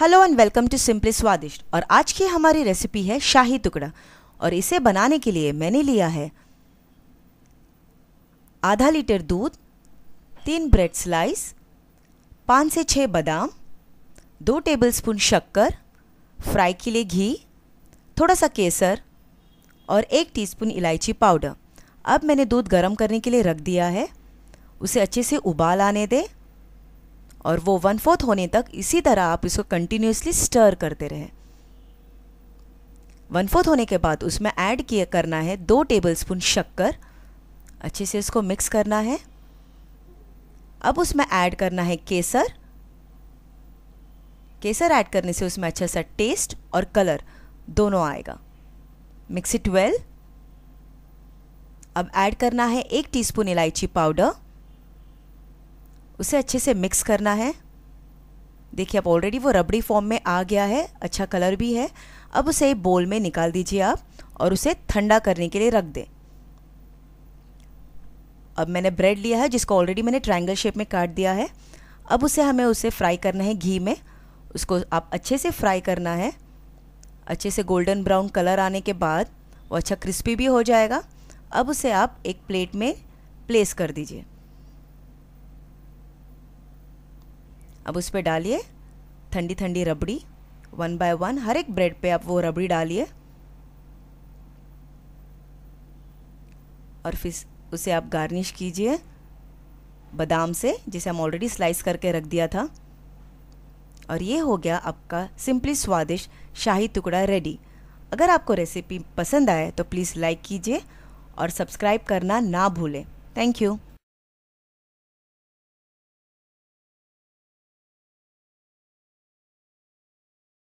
hello and welcome to simply Swadisht और आज की हमारी रेसिपी है शाही टुकड़ा और इसे बनाने के लिए मैंने लिया है आधा लीटर दूध तीन ब्रेड स्लाइस पाँच से छः बादाम दो टेबलस्पून शक्कर फ्राई के लिए घी थोड़ा सा केसर और एक टीस्पून इलायची पाउडर अब मैंने दूध गर्म करने के लिए रख दिया है उसे अच्छे से उबाल आने दें और वो वन फोर्थ होने तक इसी तरह आप इसको कंटिन्यूसली स्टर करते रहें वन फोर्थ होने के बाद उसमें ऐड किया करना है दो टेबल स्पून शक्कर अच्छे से इसको मिक्स करना है अब उसमें ऐड करना है केसर केसर ऐड करने से उसमें अच्छा सा टेस्ट और कलर दोनों आएगा मिक्स इट वेल अब ऐड करना है एक टीस्पून इलायची पाउडर उसे अच्छे से मिक्स करना है देखिए अब ऑलरेडी वो रबड़ी फॉर्म में आ गया है अच्छा कलर भी है अब उसे बोल में निकाल दीजिए आप और उसे ठंडा करने के लिए रख दें अब मैंने ब्रेड लिया है जिसको ऑलरेडी मैंने ट्रायंगल शेप में काट दिया है अब उसे हमें उसे फ्राई करना है घी में उसको आप अच्छे से फ्राई करना है अच्छे से गोल्डन ब्राउन कलर आने के बाद वो अच्छा क्रिस्पी भी हो जाएगा अब उसे आप एक प्लेट में प्लेस कर दीजिए अब उस पर डालिए ठंडी ठंडी रबड़ी वन बाय वन हर एक ब्रेड पे आप वो रबड़ी डालिए और फिर उसे आप गार्निश कीजिए बादाम से जिसे हम ऑलरेडी स्लाइस करके रख दिया था और ये हो गया आपका सिंपली स्वादिष्ट शाही टुकड़ा रेडी अगर आपको रेसिपी पसंद आए तो प्लीज़ लाइक कीजिए और सब्सक्राइब करना ना भूलें थैंक यू